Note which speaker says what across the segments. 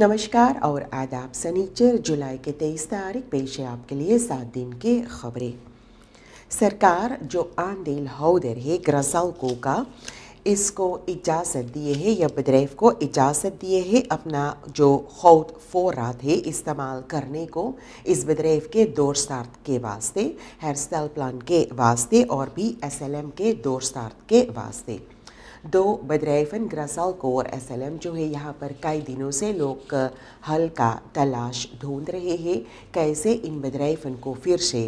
Speaker 1: नमस्कार और आदाब सनीचर जुलाई के तेईस तारीख पेश है आपके लिए सात दिन की खबरें सरकार जो आंदिल हौदर है को का इसको इजाज़त दिए है या बदरेफ को इजाज़त दिए है अपना जो हौद फोरा थे इस्तेमाल करने को इस बदरेफ के दोस्तार्थ के वास्ते हेयर स्टाइल प्लान के वास्ते और भी एसएलएम के दोस्तार्थ के वास्ते दो बदरैफन ग्रासालको और एस एल एम जो है यहाँ पर कई दिनों से लोग हल का तलाश ढूंढ रहे हैं कैसे इन बदरैफन को फिर से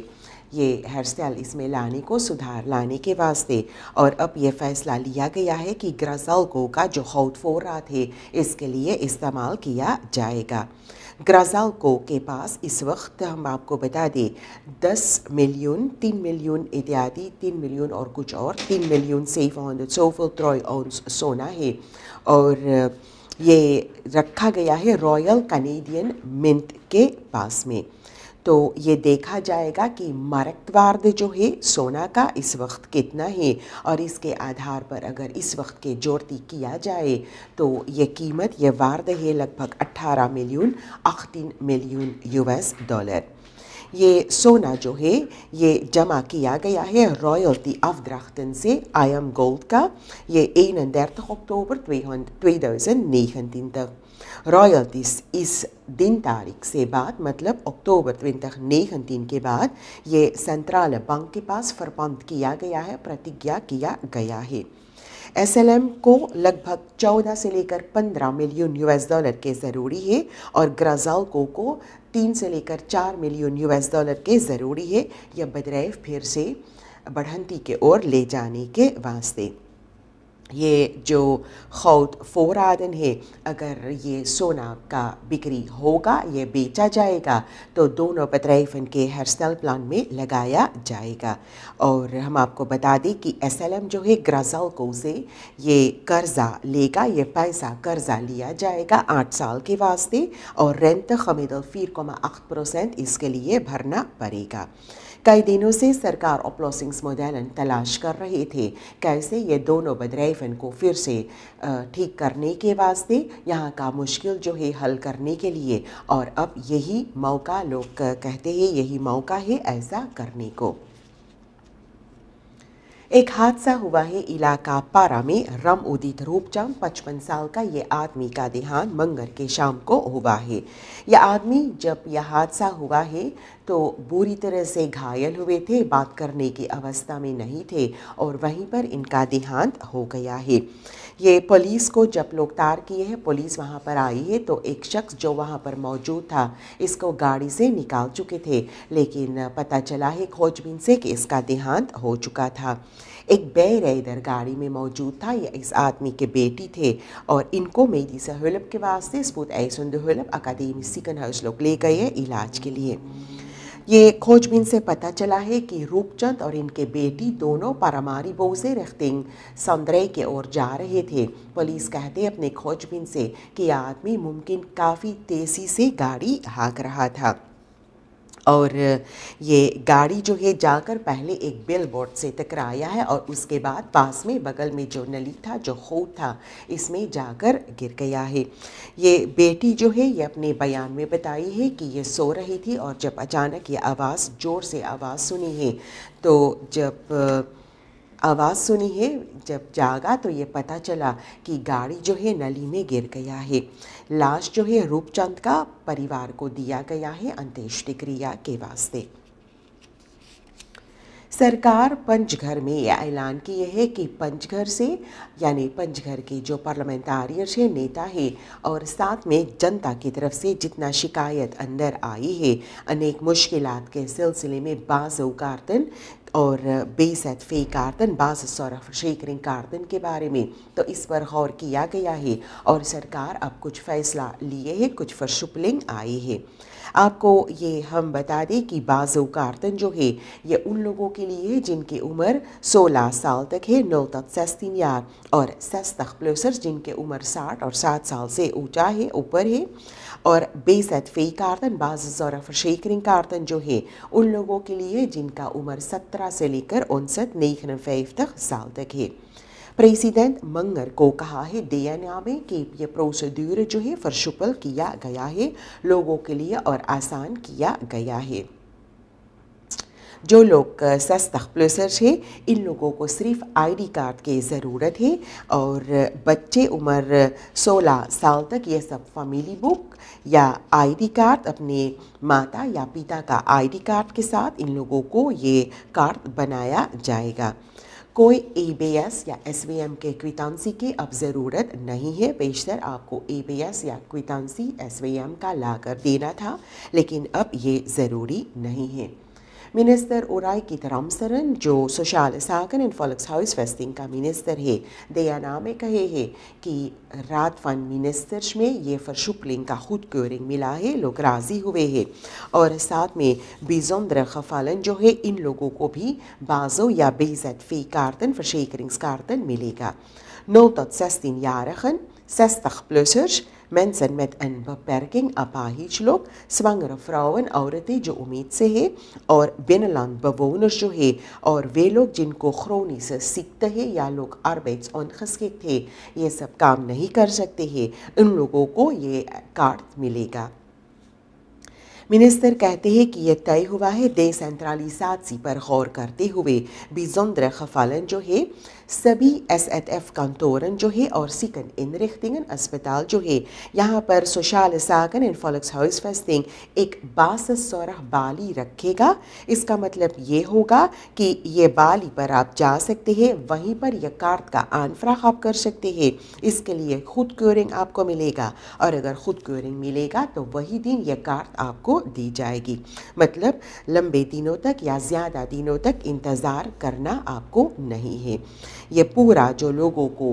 Speaker 1: ये हेयर स्टाइल इसमें लाने को सुधार लाने के वास्ते और अब ये फैसला लिया गया है कि ग्रासालको का जो हौद रहा है इसके लिए इस्तेमाल किया जाएगा ग्राजालको के पास इस वक्त हम आपको बता दें दस मिलियन तीन मिलियन इत्यादि तीन मिलियन और कुछ और तीन मिलियन सेफ ऑन सोफल ट्रॉय और सोना है और ये रखा गया है रॉयल कनेडियन मिंट के पास में तो ये देखा जाएगा कि मरकवार्द जो है सोना का इस वक्त कितना है और इसके आधार पर अगर इस वक्त के जोड़ती किया जाए तो ये कीमत ये वार्द है लगभग 18 मिलियन अख्तीन मिलियन यूएस डॉलर ये सोना जो है ये जमा किया गया है रॉयल्टी afdrachten से एम गोल्ड का ये 31 ट्वे तक रॉयल्टीज़ इस दिन तारीख से बाद मतलब अक्टूबर 2019 के बाद ये सेंट्रल बैंक के पास फरपंत किया गया है प्रतिज्ञा किया गया है एसएलएम को लगभग 14 से लेकर 15 मिलियन यूएस डॉलर के ज़रूरी है और ग्राजालको को तीन से लेकर चार मिलियन यूएस डॉलर के ज़रूरी है यह बदरैफ फिर से बढ़ंती के ओर ले जाने के वास्ते ये जो खौद फोरादन है अगर ये सोना का बिक्री होगा ये बेचा जाएगा तो दोनों पतराइफन के हर्सनल प्लान में लगाया जाएगा और हम आपको बता दें कि एस एल एम जो है ग्राजल को से ये कर्ज़ा लेगा ये पैसा कर्ज़ा लिया जाएगा आठ साल के वास्ते और रेंट खमीद तो फीर कोमा आठ परसेंट इसके लिए भरना पड़ेगा कई दिनों से सरकार प्लॉसिंग्स मोडेलन तलाश कर रहे थे कैसे ये दोनों बदरैफन को फिर से ठीक करने के वास्ते यहाँ का मुश्किल जो है हल करने के लिए और अब यही मौका लोग कहते हैं यही मौका है ऐसा करने को एक हादसा हुआ है इलाका पारा में रम उदित रूपचाम पचपन साल का ये आदमी का देहांत मंगर के शाम को हुआ है यह आदमी जब यह हादसा हुआ है तो बुरी तरह से घायल हुए थे बात करने की अवस्था में नहीं थे और वहीं पर इनका देहांत हो गया है ये पुलिस को जब लोग तार किए हैं पुलिस वहाँ पर आई है तो एक शख्स जो वहाँ पर मौजूद था इसको गाड़ी से निकाल चुके थे लेकिन पता चला है खोजबीन से कि इसका देहांत हो चुका था एक बैर है इधर गाड़ी में मौजूद था ये इस आदमी के बेटी थे और इनको मेदी सहलभ के वास्ते स्पूत ऐसुंद हलभ अकादमी सिकन हाउस लोग ले गए इलाज के लिए ये खोजबीन से पता चला है कि रूपचंद और इनके बेटी दोनों पारामारी बोसे रखते सौंदर्य के ओर जा रहे थे पुलिस कहते अपने खोजबीन से कि आदमी मुमकिन काफ़ी तेज़ी से गाड़ी हाँक रहा था और ये गाड़ी जो है जाकर पहले एक बिल बोर्ड से टकराया है और उसके बाद पास में बगल में जो नली था जो खो था इसमें जाकर गिर गया है ये बेटी जो है ये अपने बयान में बताई है कि ये सो रही थी और जब अचानक ये आवाज़ ज़ोर से आवाज़ सुनी है तो जब आवाज़ सुनी है जब जागा तो ये पता चला कि गाड़ी जो है नली में गिर गया है लाश जो है रूपचंद का परिवार को दिया गया है अंत्येष्टि क्रिया के वास्ते सरकार पंचघर में यह ऐलान किए है कि पंचघर से यानी पंचघर के जो पार्लियामेंटारियर्स हैं नेता है और साथ में जनता की तरफ से जितना शिकायत अंदर आई है अनेक मुश्किलात के सिलसिले में बाज उकारतन और बेसैद फ़े कारदन बाज सौरफ शेखरिंग कारदन के बारे में तो इस पर गौर किया गया है और सरकार अब कुछ फ़ैसला लिए है कुछ फरशुपलिंग आई है आपको ये हम बता दें कि बाजो कार्तन जो है ये उन लोगों के लिए है जिनकी उम्र 16 साल तक है नौ तक सस्तीन यार और सस्तख प्लेसर्स जिनके उम्र 60 और 7 साल से ऊंचा है ऊपर है और बेसत फेई कार्डन बाज़ और फशेकरिंग कार्डन जो है उन लोगों के लिए जिनका उम्र सत्रह से लेकर उनसठ नेखन फैफ तक साल तक है प्रेसिडेंट मंगर को कहा है डीएनए में कि ये प्रोसीड्यूर जो है फरशुपल किया गया है लोगों के लिए और आसान किया गया है जो लोग सस्तख प्लसर्स है इन लोगों को सिर्फ आईडी कार्ड की ज़रूरत है और बच्चे उम्र 16 साल तक ये सब फैमिली बुक या आईडी कार्ड अपने माता या पिता का आईडी कार्ड के साथ इन लोगों को ये कार्ड बनाया जाएगा कोई ए बी एस या एस एम के क्वितांसी की अब ज़रूरत नहीं है बेशतर आपको ए बी एस या क्वितांसी एस एम का लाकर देना था लेकिन अब ये ज़रूरी नहीं है की Oraiki सरन जो सुशाल सागन एंड फॉलक्स हाउस फेस्टिंग का मिनिस्टर है दया नामे कहे है कि रात फन मिनिस्टर में ये फरशुपलिंग का खुद क्योरिंग मिला है लोग राज़ी हुए हैं और साथ में बीजोंद्र खफालन जो है इन लोगों को भी बाजो या बेजत फी कार्तन फशेकरिंग्स कार्तन मिलेगा नौ तत्सिन सस्तिन यारखन सस्तख प्लसर्स mensen met een beperking, lok, zwangere vrouwen, औरतें जो omiet ze he, और binnenland bewoners जो he, और welok लोग जिनको क्रोनी से सीखते हैं या लोग arbeids ongeschikt है ये सब काम नहीं कर सकते हैं उन लोगों को मिनिस्टर कहते हैं कि यह तय हुआ है देसंत्रालिसासी पर गौर करते हुए बिजोंद्र खफालन जो है सभी एस एफ़ कंतोरन जो है और सिकन इन en अस्पताल जो है यहाँ पर इन फॉलक्स हाउस फेस्टिंग एक बास सौरह बाली रखेगा इसका मतलब ये होगा कि ये बाली पर आप जा सकते हैं वहीं पर यह कार्ड का आनफ्राग आप कर सकते हैं इसके लिए खुद क्योरिंग आपको मिलेगा और अगर खुद क्योरिंग मिलेगा तो वही दिन यह कार्ड आपको दी जाएगी मतलब लंबे दिनों तक या ज़्यादा दिनों तक इंतज़ार करना आपको नहीं है ये पूरा जो लोगों को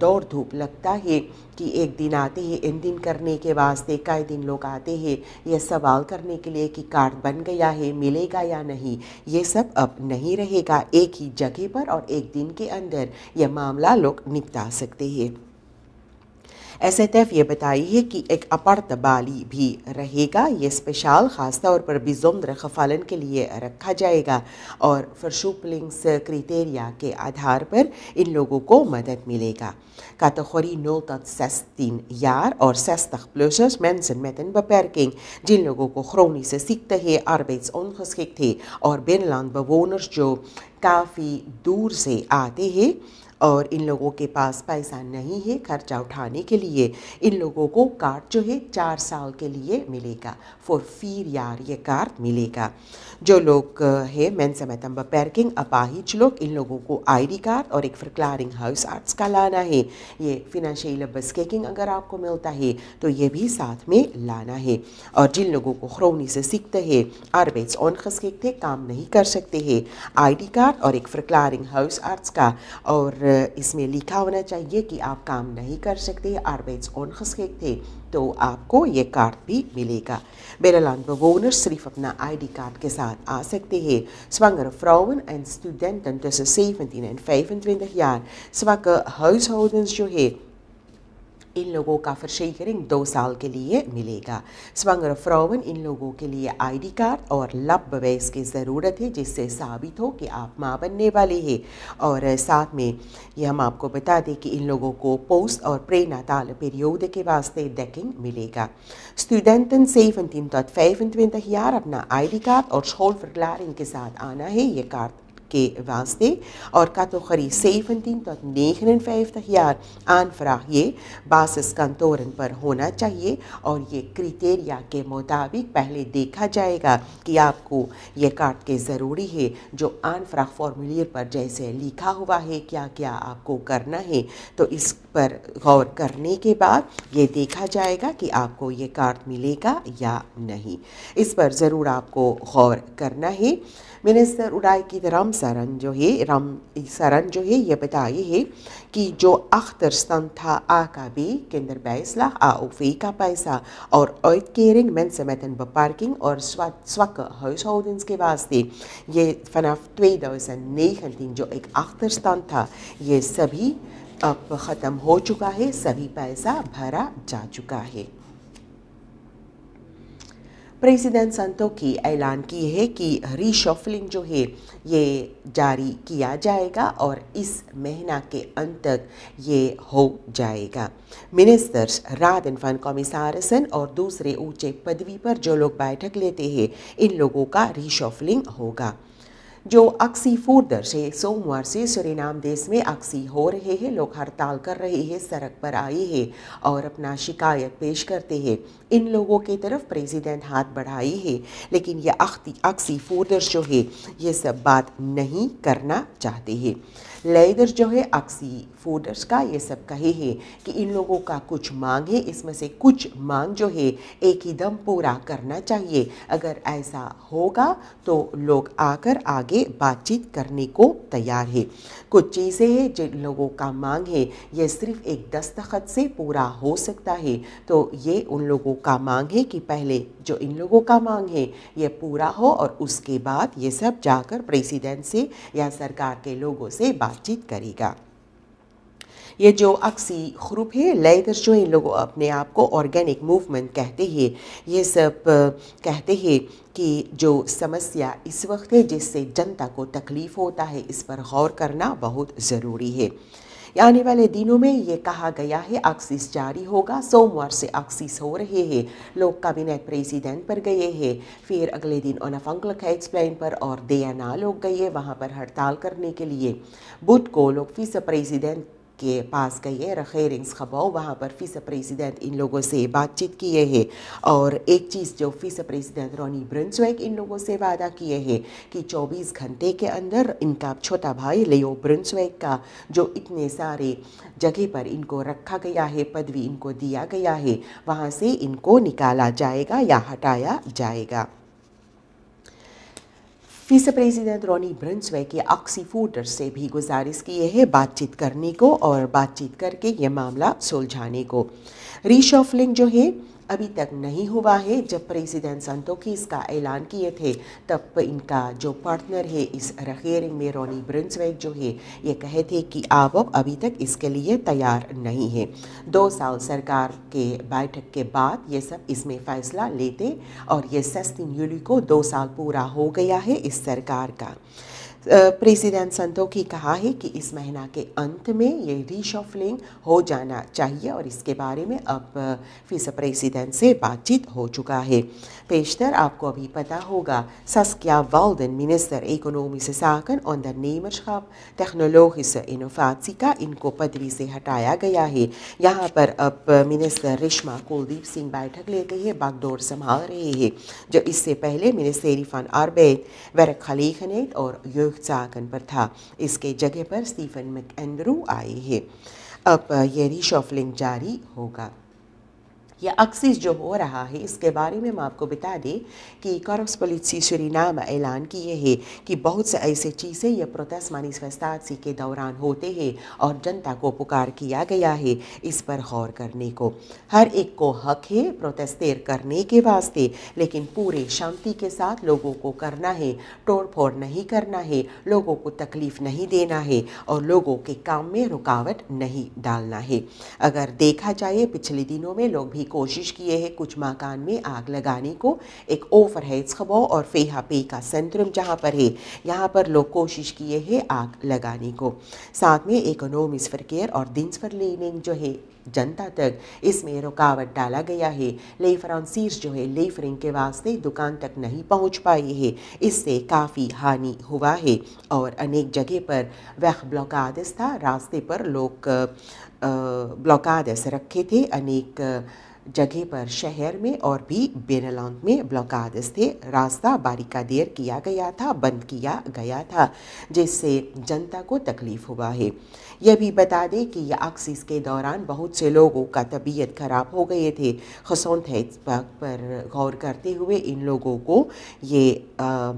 Speaker 1: दौड़ धूप लगता है कि एक दिन आते हैं इन दिन करने के वास्ते कई दिन लोग आते हैं यह सवाल करने के लिए कि कार्ड बन गया है मिलेगा या नहीं ये सब अब नहीं रहेगा एक ही जगह पर और एक दिन के अंदर यह मामला लोग निपटा सकते हैं एस ये बताई है कि एक अपर्त बाली भी रहेगा ये स्पेशल ख़ास तौर पर बिजोमद्र खफालन के लिए रखा जाएगा और फरशुपलिंग्स क्रिटेरिया के आधार पर इन लोगों को मदद मिलेगा कातोखोरी नो तक सस्तीन यार और सस्तख प्लोसस जिन लोगों को chronische ziekte है arbeidsongeschikt थे और बिनland bewoners जो काफ़ी दूर से आते हैं और इन लोगों के पास पैसा नहीं है खर्चा उठाने के लिए इन लोगों को कार्ड जो है चार साल के लिए मिलेगा फॉर फीर यार ये कार्ड मिलेगा जो लोग है मैं समझता पैरकिंग अपाहिज लोग इन लोगों को आईडी कार्ड और एक फिर क्लारिंग हाउस आर्ट्स का लाना है ये फिनंशियल बस केकिंग अगर आपको मिलता है तो ये भी साथ में लाना है और जिन लोगों को खरौनी से सीखते हैं आरबेट्स ऑन खसकेते काम नहीं कर सकते हैं आईडी कार्ड और एक फिर क्लारिंग हाउस आर्ट्स का और इसमें लिखा होना चाहिए कि आप काम नहीं कर सकते आरबेट्स ऑन थे तो आपको ये कार्ड भी मिलेगा बेरलैंड बोनर सिर्फ अपना आईडी कार्ड के साथ आ सकते हैं स्वंगर फ्रॉवन and student and seventeen and five and twenty householders जो है इन लोगों का फरशेयरिंग दो साल के लिए मिलेगा स्वंग्र फ्रोवन इन लोगों के लिए आईडी कार्ड और लब बवैस की ज़रूरत है जिससे साबित हो कि आप माँ बनने वाले हैं और साथ में ये हम आपको बता दें कि इन लोगों को पोस्ट और प्रेनाताल पीरियोड के वास्ते डेकिंग मिलेगा स्टूडेंटन 17 tot 25 jaar अपना आई कार्ड और स्कूल के साथ आना है ये card K. Welsteek Our categorie 17 tot 59 jaar aanvraag ये बासिस कंतोरन पर होना चाहिए और ये क्रिटेरिया के मुताबिक पहले देखा जाएगा कि आपको ये कार्ड के ज़रूरी है जो आनफ्राग फॉर्मूलियर पर जैसे लिखा हुआ है क्या क्या आपको करना है तो इस पर गौर करने के बाद ये देखा जाएगा कि आपको ये कार्ड मिलेगा या नहीं इस पर ज़रूर आपको गौर करना है मिनिस्टर की राम सरन जो है राम सरन जो है ये बताए है कि जो अख्तर स्तन था आ का बी केंद्र बाईस लाख आ फी का पैसा और ऑयद केयरिंग मैन समेतन ब पार्किंग और स्वक हाउस होल्डिंग्स के वास्ते ये फनाफ ट्वे दोसन जो एक अख्तर स्तन था ये सभी अब ख़त्म हो चुका है सभी पैसा भरा जा चुका है प्रेसिडेंट संतोखी ऐलान की है कि रीशफलिंग जो है ये जारी किया जाएगा और इस महीना के अंत तक ये हो जाएगा मिनिस्टर्स रात इनफान कॉमिसारसन और दूसरे ऊंचे पदवी पर जो लोग बैठक लेते हैं इन लोगों का रीशफलिंग होगा जो अक्सी फूट दर्ज है सोमवार से सुरेनाम देश में अक्सी हो रहे हैं लोग हड़ताल कर रहे हैं सड़क पर आए हैं और अपना शिकायत पेश करते हैं इन लोगों की तरफ प्रेसिडेंट हाथ बढ़ाए है लेकिन यह अक्सी फूट फूडर्स जो है ये सब बात नहीं करना चाहते हैं लेदर जो है अक्सी फोडर्स का ये सब कहे है कि इन लोगों का कुछ मांग है इसमें से कुछ मांग जो है एक ही दम पूरा करना चाहिए अगर ऐसा होगा तो लोग आकर आगे बातचीत करने को तैयार है कुछ चीज़ें हैं जिन लोगों का मांग है यह सिर्फ एक दस्तखत से पूरा हो सकता है तो ये उन लोगों का मांग है कि पहले जो इन लोगों का मांग है ये पूरा हो और उसके बाद ये सब जाकर प्रेसिडेंट से या सरकार के लोगों से बात बातचीत करेगा ये जो अक्सी ग्रुप है लेदर जो इन लोग अपने आप को ऑर्गेनिक मूवमेंट कहते हैं ये सब कहते हैं कि जो समस्या इस वक्त है जिससे जनता को तकलीफ़ होता है इस पर गौर करना बहुत ज़रूरी है आने वाले दिनों में ये कहा गया है आक्सीस जारी होगा सोमवार से आक्सीस हो रहे हैं लोग कैबिनेट प्रेसिडेंट पर गए हैं फिर अगले दिन ओनाफंगलक एक्सप्लेन पर और दयाना लोग गए वहाँ पर हड़ताल करने के लिए बुध को लोग फिर प्रेसिडेंट के पास गई है खबाओ वहाँ पर फीस प्रेसिडेंट इन लोगों से बातचीत किए हैं और एक चीज़ जो फीस प्रेसिडेंट रोनी ब्रंसवैक इन लोगों से वादा किए हैं कि 24 घंटे के अंदर इनका छोटा भाई लियो ब्रंसवैक का जो इतने सारे जगह पर इनको रखा गया है पदवी इनको दिया गया है वहाँ से इनको निकाला जाएगा या हटाया जाएगा फीस प्रेसिडेंट रोनी ब्रंसवे के ऑक्सीफूटर से भी गुजारिश की है बातचीत करने को और बातचीत करके ये मामला सुलझाने को रीशॉफलिंग जो है अभी तक नहीं हुआ है जब प्रेसिडेंट संतोखी इसका ऐलान किए थे तब इनका जो पार्टनर है इस रखेरिंग में रोनी ब्रिंसवेग जो है ये कहे थे कि आप अभी तक इसके लिए तैयार नहीं है दो साल सरकार के बैठक के बाद ये सब इसमें फैसला लेते और ये सस्ती यूली को दो साल पूरा हो गया है इस सरकार का प्रेसिडेंट संतोखी कहा है कि इस महीना के अंत में ये रीशफलिंग हो जाना चाहिए और इसके बारे में अब फिस प्रेसिडेंट से बातचीत हो चुका है पेशतर आपको अभी पता होगा से साकन minister द Zaken, Ondernemerschap, Technologische Innovatie का इनको पदवी से हटाया गया है यहाँ पर अब मिनिस्टर रिश्मा कुलदीप सिंह बैठक लेते हैं बागडोर संभाल रहे हैं जो इससे पहले मिनिस्टेरी फन खलीख वरखलीखनेट और योग आगन पर था इसके जगह पर स्टीफन मैक आए हैं अब ये रीशॉफलिंग जारी होगा या अक्सिस जो हो रहा है इसके बारे में हम आपको बता दें कि कॉरप्स पॉलिसी नाम ऐलान किए हैं कि बहुत से ऐसे चीज़ें या प्रोटेस्ट मानिफेस्टासी के दौरान होते हैं और जनता को पुकार किया गया है इस पर गौर करने को हर एक को हक है देर करने के वास्ते लेकिन पूरे शांति के साथ लोगों को करना है तोड़ फोड़ नहीं करना है लोगों को तकलीफ़ नहीं देना है और लोगों के काम में रुकावट नहीं डालना है अगर देखा जाए पिछले दिनों में लोग भी कोशिश किए हैं कुछ मकान में आग लगाने को एक ओवर है खबो और फेहा पे का सेंट्रम जहाँ पर है यहाँ पर लोग कोशिश किए हैं आग लगाने को साथ में इकोनॉमिक फॉर केयर और दिन्स फर लिविंग जो है जनता तक इसमें रुकावट डाला गया है ले फ्रांसीस जो है लेफरिंग के वास्ते दुकान तक नहीं पहुंच पाई है इससे काफ़ी हानि हुआ है और अनेक जगह पर वह ब्लॉकादस था रास्ते पर लोग ब्लॉकादस रखे थे अनेक जगह पर शहर में और भी बेरलौंग में ब्लॉकाद स्थित रास्ता बारिका देर किया गया था बंद किया गया था जिससे जनता को तकलीफ हुआ है यह भी बता दें कि यह आक्सीस के दौरान बहुत से लोगों का तबीयत खराब हो गए थे खसौन थे पर गौर करते हुए इन लोगों को ये आ,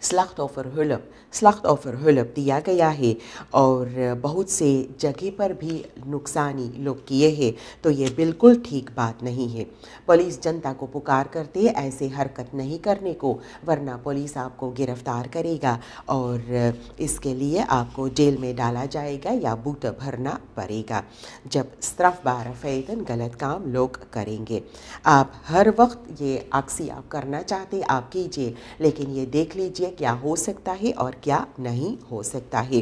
Speaker 1: slachtofferhulp slachtofferhulp दिया गया है और बहुत से जगह पर भी नुकसानी लोग किए हैं तो ये बिल्कुल ठीक बात नहीं है पुलिस जनता को पुकार करते ऐसे हरकत नहीं करने को वरना पुलिस आपको गिरफ्तार करेगा और इसके लिए आपको जेल में डाला जाएगा या बूट भरना पड़ेगा जब स्त्रफ बार फैदन गलत काम लोग करेंगे आप हर वक्त ये अक्सी आप करना चाहते आप कीजिए लेकिन ये देख लीजिए क्या हो सकता है और क्या नहीं हो सकता है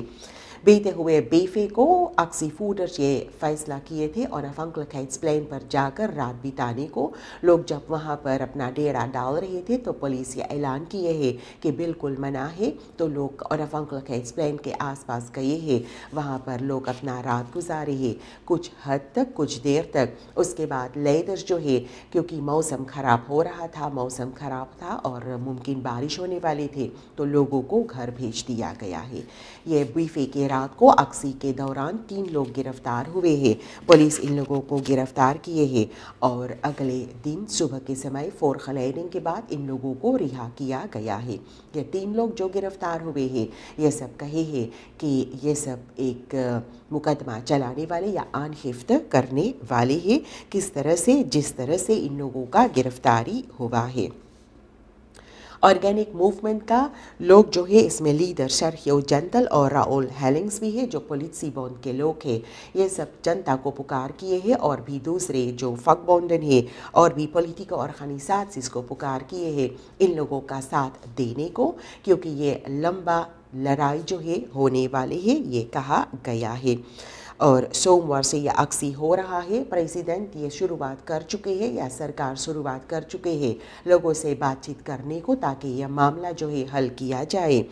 Speaker 1: बीते हुए बेफे को अक्सी फूडर्स ये फैसला किए थे और अफंकल खैट्स प्लेन पर जाकर रात बिताने को लोग जब वहाँ पर अपना डेरा डाल रहे थे तो पुलिस ये ऐलान किए है कि बिल्कुल मना है तो लोग और अफंकल खैट्स प्लेन के आसपास गए हैं वहाँ पर लोग अपना रात गुजारे है कुछ हद तक कुछ देर तक उसके बाद लेदर जो है क्योंकि मौसम ख़राब हो रहा था मौसम ख़राब था और मुमकिन बारिश होने वाली थी तो लोगों को घर भेज दिया गया है ये बीफे के रात को अक्सी के दौरान तीन लोग गिरफ्तार हुए हैं पुलिस इन लोगों को गिरफ्तार किए है और अगले दिन सुबह के समय फोर खलैनिंग के बाद इन लोगों को रिहा किया गया है ये तीन लोग जो गिरफ्तार हुए हैं ये सब कहे हैं कि ये सब एक मुकदमा चलाने वाले या हिफ्त करने वाले हैं किस तरह से जिस तरह से इन लोगों का गिरफ्तारी हुआ है ऑर्गेनिक मूवमेंट का लोग जो है इसमें लीडर शर्खियो जंतल और राहुल हेलिंग्स भी है जो पोलिसी बॉन्ड के लोग हैं ये सब जनता को पुकार किए हैं और भी दूसरे जो फक बॉन्डन है और भी पोलिटिको और खनीसात इसको पुकार किए हैं इन लोगों का साथ देने को क्योंकि ये लंबा लड़ाई जो है होने वाली है ये कहा गया है और सोमवार से यह अक्सी हो रहा है प्रेसिडेंट ये शुरुआत कर चुके हैं या सरकार शुरुआत कर चुके हैं लोगों से बातचीत करने को ताकि यह मामला जो है हल किया जाए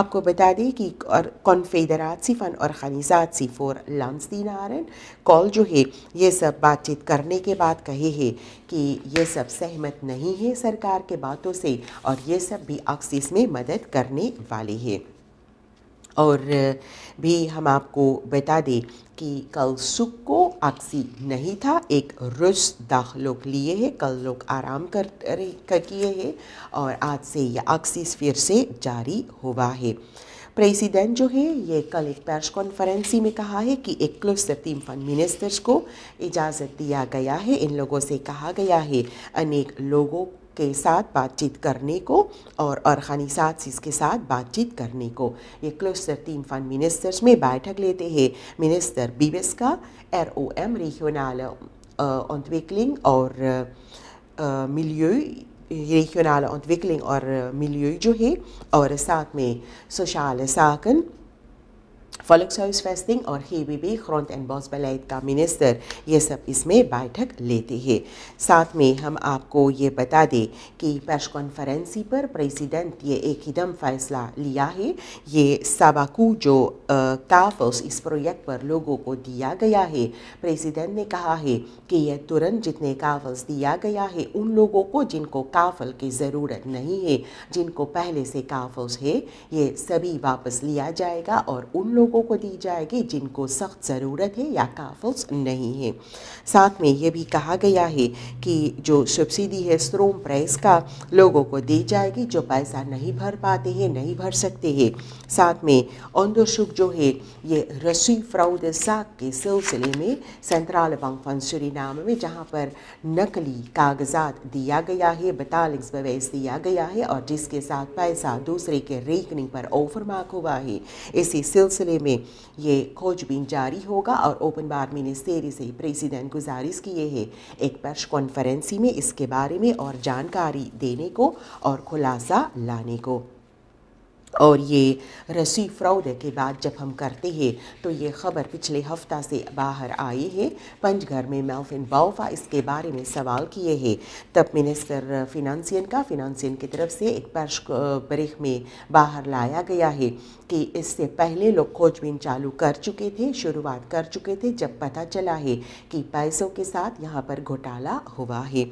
Speaker 1: आपको बता दें कि और कॉन्फेदरात सिफन और खनिजात सिफोर लामस्तीनारन कॉल जो है ये सब बातचीत करने के बाद कहे है कि ये सब सहमत नहीं है सरकार के बातों से और ये सब भी अक्सिस में मदद करने वाले है और भी हम आपको बता दें कि कल सुख को आक्सी नहीं था एक रुस दाख लोग लिए है कल लोग आराम कर, कर किए हैं और आज से यह आक्सीस फिर से जारी हुआ है प्रेसिडेंट जो है ये कल एक प्रेस कॉन्फ्रेंसी में कहा है कि इक्लूसिव तीन फंड मिनिस्टर्स को इजाज़त दिया गया है इन लोगों से कहा गया है अनेक लोगों के साथ बातचीत करने को और अरखानी साथीस के साथ बातचीत करने को ये क्लस्टर तीन फंड मिनिस्टर्स में बैठक लेते हैं मिनिस्टर बीवेस का एर ओ एम regionale ontwikkeling और मिलियो regionale ontwikkeling और मिलियो जो है और साथ में सोशाल साकन फॉलक्सॉइस फैसलिंग और बी ख्रॉन्त एंड बॉस बलैद का मिनिस्टर ये सब इसमें बैठक लेते हैं साथ में हम आपको ये बता दें कि प्रेस कॉन्फ्रेंसी पर प्रेसिडेंट ये एक दम फैसला लिया है ये सबाकू जो काफ़ इस प्रोजेक्ट पर लोगों को दिया गया है प्रेसिडेंट ने कहा है कि यह तुरंत जितने काफस दिया गया है उन लोगों को जिनको काफल की ज़रूरत नहीं है जिनको पहले से काफ़ है ये सभी वापस लिया जाएगा और उन लोगों को दी जाएगी जिनको सख्त ज़रूरत है या काफल्स नहीं है साथ में यह भी कहा गया है कि जो सब्सिडी है स्ट्रोम प्राइस का लोगों को दी जाएगी जो पैसा नहीं भर पाते हैं नहीं भर सकते हैं साथ में अंदोशुक जो है ये रसी फ्राउद साग के सिलसिले में सेंट्रल बैंक फंसूरी नाम में जहाँ पर नकली कागजात दिया गया है बतालिक्स बवैस दिया गया है और जिसके साथ पैसा दूसरे के रेकनी पर मार्क हुआ है इसी सिलसिले सिलसिले में ये खोजबीन जारी होगा और ओपन बार मिनिस्टेरी से प्रेसिडेंट गुजारिश किए है एक प्रेस कॉन्फ्रेंसी में इसके बारे में और जानकारी देने को और खुलासा लाने को और ये रसी फ्रॉड के बाद जब हम करते हैं तो ये खबर पिछले हफ्ता से बाहर आई है पंचघर में मेल्फिन बाउफा इसके बारे में सवाल किए हैं तब मिनिस्टर फिनंसियन का फिनंसियन की तरफ से एक पर्श ब्रेक में बाहर लाया गया है कि इससे पहले लोग खोजबीन चालू कर चुके थे शुरुआत कर चुके थे जब पता चला है कि पैसों के साथ यहाँ पर घोटाला हुआ है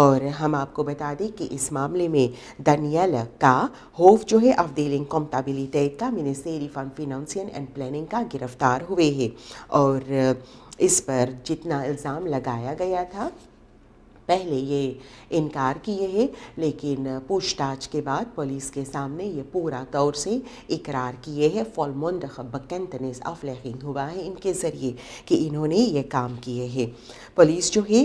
Speaker 1: और हम आपको बता दें कि इस मामले में दनियल का होफ जो है ऑफ डीलिंग कॉम्टाबिलिटी का मिनिस्टेरी फॉर फिनंसियन एंड प्लानिंग का गिरफ्तार हुए है और इस पर जितना इल्ज़ाम लगाया गया था पहले ये इनकार किए हैं लेकिन पूछताछ के बाद पुलिस के सामने ये पूरा तौर से इकरार किए हैं फॉलमोंडख ने अफलहिंग हुआ है इनके ज़रिए कि इन्होंने ये काम किए हैं पुलिस जो है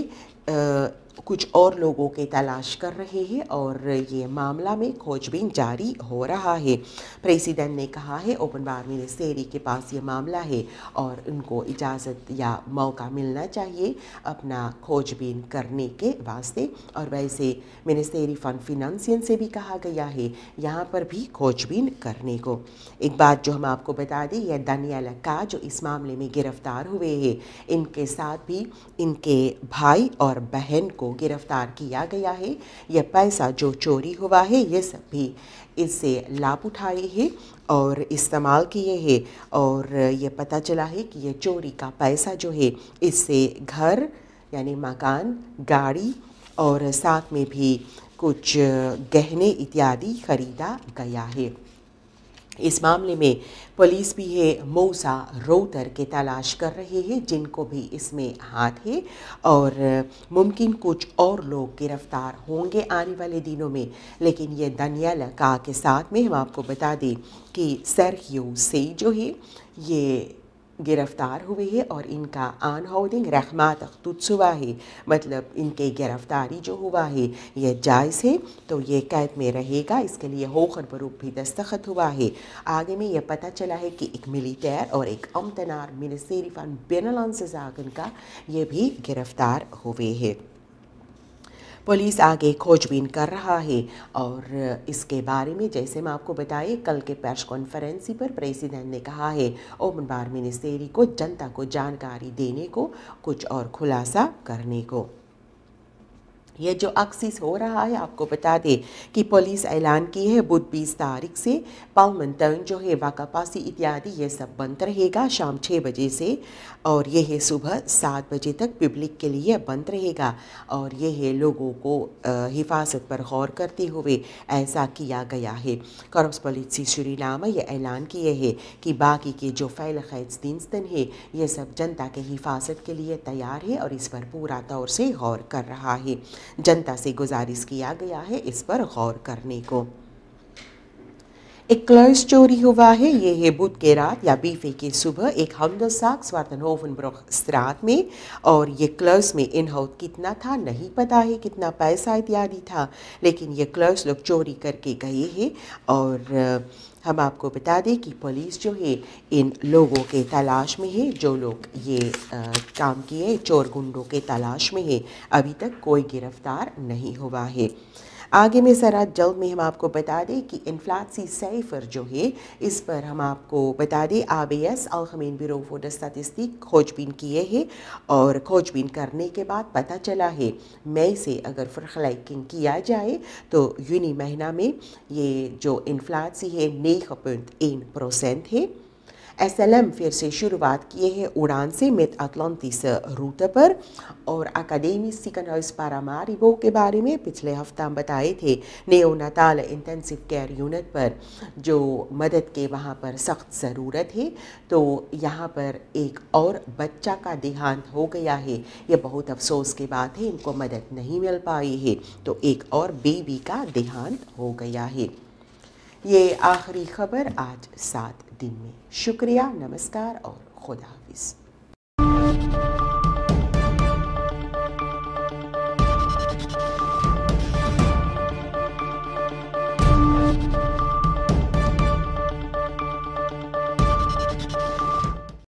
Speaker 1: कुछ और लोगों की तलाश कर रहे हैं और ये मामला में खोजबीन जारी हो रहा है प्रेसिडेंट ने कहा है ओपन बार मिनिस्टेरी के पास ये मामला है और उनको इजाज़त या मौका मिलना चाहिए अपना खोजबीन करने के वास्ते और वैसे मिनिस्टेरी फंड फिनंसियन से भी कहा गया है यहाँ पर भी खोजबीन करने को एक बात जो हम आपको बता दें यह दानियाल का जो इस मामले में गिरफ्तार हुए हैं इनके साथ भी इनके भाई और बहन को गिरफ्तार किया गया है यह पैसा जो चोरी हुआ है ये सब भी इससे लाभ उठाए है और इस्तेमाल किए हैं और ये पता चला है कि ये चोरी का पैसा जो है इससे घर यानी मकान गाड़ी और साथ में भी कुछ गहने इत्यादि खरीदा गया है इस मामले में पुलिस भी है मौसा रोतर के तलाश कर रहे हैं जिनको भी इसमें हाथ है और मुमकिन कुछ और लोग गिरफ्तार होंगे आने वाले दिनों में लेकिन ये दानियल का के साथ में हम आपको बता दें कि सरहियो से जो है ये गिरफ्तार हुए हैं और इनका आन होल्डिंग रहमात हुआ है मतलब इनके गिरफ्तारी जो हुआ है यह जायज़ है तो ये कैद में रहेगा इसके लिए होकर बरूप भी दस्तखत हुआ है आगे में यह पता चला है कि एक मिलिटेयर और एक अमतनार मिनसेरी फन बेनलान सजागन का ये भी गिरफ्तार हुए हैं पुलिस आगे खोजबीन कर रहा है और इसके बारे में जैसे मैं आपको बताई कल के प्रेस कॉन्फ्रेंसी पर प्रेसिडेंट ने कहा है ओमन बार मिनिस्टेरी को जनता को जानकारी देने को कुछ और खुलासा करने को ये जो अक्सिस हो रहा है आपको बता दें कि पुलिस ऐलान की है बुध बीस तारीख से पालमन टाउन जो है वाकापासी इत्यादि ये सब बंद रहेगा शाम छः बजे से और ये है सुबह सात बजे तक पब्लिक के लिए बंद रहेगा और ये है लोगों को हिफाजत पर गौर करते हुए ऐसा किया गया है करप्स श्री श्रीनामा यह ऐलान किए है कि बाकी के जो फैल खैज दिनस्तन है ये सब जनता के हिफाजत के लिए तैयार है और इस पर पूरा तौर से गौर कर रहा है जनता से गुजारिश किया गया है इस पर गौर करने को एक क्लर्स चोरी हुआ है ये है बुध के रात या बीफे की सुबह एक स्वार्थन होवन स्त्रात में और ये क्लर्स में इन हाउथ कितना था नहीं पता है कितना पैसा इत्यादि था लेकिन ये क्लर्स लोग चोरी करके गए हैं और हम आपको बता दें कि पुलिस जो है इन लोगों के तलाश में है जो लोग ये आ, काम किए चोर गुंडों के तलाश में है अभी तक कोई गिरफ्तार नहीं हुआ है आगे में ज़रा जल्द में हम आपको बता दें कि इन्फ्लासी सैफर जो है इस पर हम आपको बता दें आब एस अलखमीन ब्यूरो फोड स्तातिस्तिक खोजबीन किए है और खोजबीन करने के बाद पता चला है मई से अगर फ्रखलाइकिंग किया जाए तो यूनी महीना में ये जो इन्फ्लासी है नई पॉइंट एन परसेंट है एसएलएम फिर से शुरुआत किए हैं उड़ान से मिथ अटलांटिस रूट पर और अकादेमी सिकनर्स पारामारिबो के बारे में पिछले हफ्ता हम बताए थे neonatal intensive care unit पर जो मदद के वहाँ पर सख्त ज़रूरत है तो यहाँ पर एक और बच्चा का देहांत हो गया है ये बहुत अफसोस की बात है इनको मदद नहीं मिल पाई है तो एक और बेबी का देहांत हो गया है ये आखिरी खबर आज सात شکریه، نمستر شکریہ نمسکار اور خدا